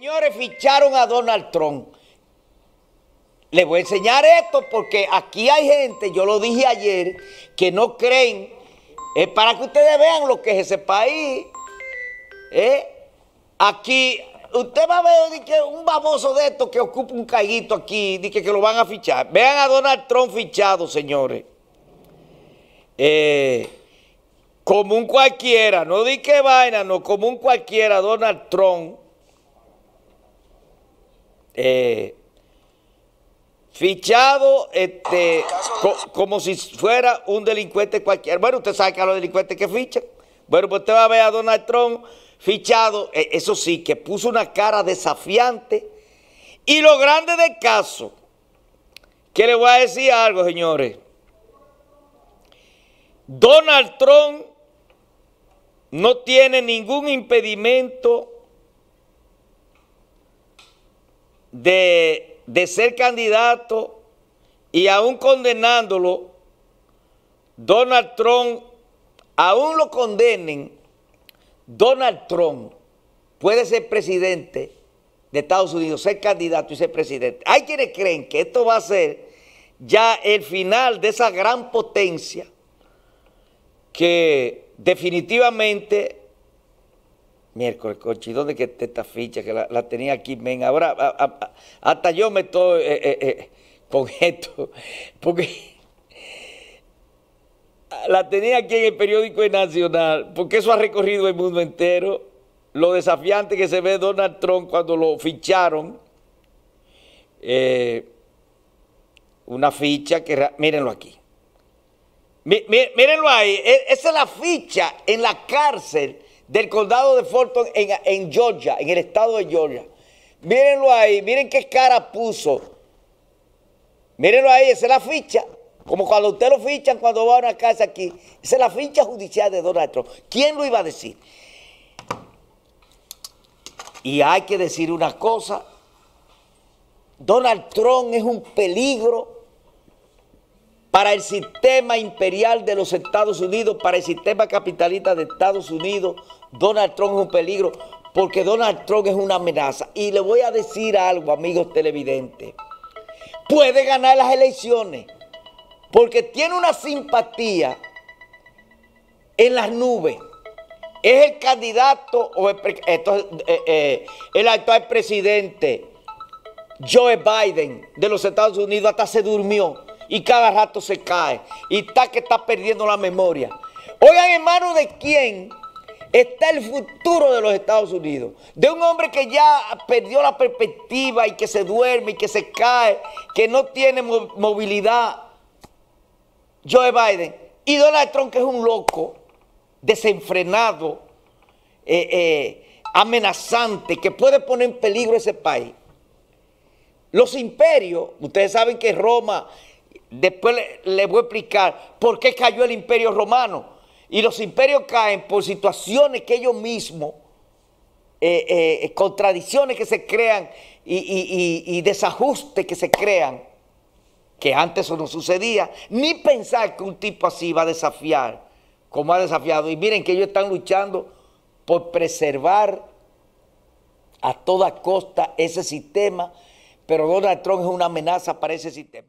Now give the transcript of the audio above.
Señores, ficharon a Donald Trump. Les voy a enseñar esto porque aquí hay gente, yo lo dije ayer, que no creen. para que ustedes vean lo que es ese país. Eh, aquí, usted va a ver que un baboso de estos que ocupa un caguito aquí, dice que, lo van a fichar. Vean a Donald Trump fichado, señores. Eh, como un cualquiera, no di que vaina, no, como un cualquiera, Donald Trump eh, fichado este, como si fuera un delincuente cualquiera. Bueno, usted sabe que a los delincuentes que fichan. Bueno, pues usted va a ver a Donald Trump fichado, e, eso sí, que puso una cara desafiante. Y lo grande del caso, que le voy a decir algo, señores. Donald Trump no tiene ningún impedimento de, ser candidato y aún condenándolo, Donald Trump, aún lo condenen, Donald Trump puede ser presidente de Estados Unidos, ser candidato y ser presidente. Hay quienes creen que esto va a ser ya el final de esa gran potencia que definitivamente miércoles, coche, dónde que está esta ficha? Que la, tenía aquí, men, ahora hasta yo me estoy eh, eh, eh, con esto, porque la tenía aquí en el periódico nacional, porque eso ha recorrido el mundo entero, lo desafiante que se ve Donald Trump cuando lo ficharon, una ficha que, mírenlo aquí, mírenlo ahí, e, esa es la ficha en la cárcel, del condado de Fulton en, Georgia, en el estado de Georgia. Mírenlo ahí, miren qué cara puso. Mírenlo ahí, esa es la ficha. Como cuando usted lo fichan cuando va a una casa aquí. Esa es la ficha judicial de Donald Trump. ¿Quién lo iba a decir? Y hay que decir una cosa. Donald Trump es un peligro para el sistema imperial de los Estados Unidos, para el sistema capitalista de Estados Unidos, Donald Trump es un peligro, porque Donald Trump es una amenaza. Y le voy a decir algo, amigos televidentes. Puede ganar las elecciones, porque tiene una simpatía en las nubes. Es el candidato, o el, eh, eh, el actual presidente, Joe Biden, de los Estados Unidos, hasta se durmió y cada rato se cae y está que está perdiendo la memoria. Oigan, hermano, ¿de quién está el futuro de los Estados Unidos? De un hombre que ya perdió la perspectiva y que se duerme y que se cae, que no tiene movilidad. Joe Biden. Y Donald Trump, que es un loco, desenfrenado, eh, eh, amenazante, que puede poner en peligro ese país. Los imperios, ustedes saben que Roma Después le, voy a explicar por qué cayó el imperio romano. Y los imperios caen por situaciones que ellos mismos, eh, eh, eh, contradicciones que se crean y, y desajustes que se crean, que antes eso no sucedía, ni pensar que un tipo así va a desafiar, como ha desafiado. Y miren que ellos están luchando por preservar a toda costa ese sistema, pero Donald Trump es una amenaza para ese sistema.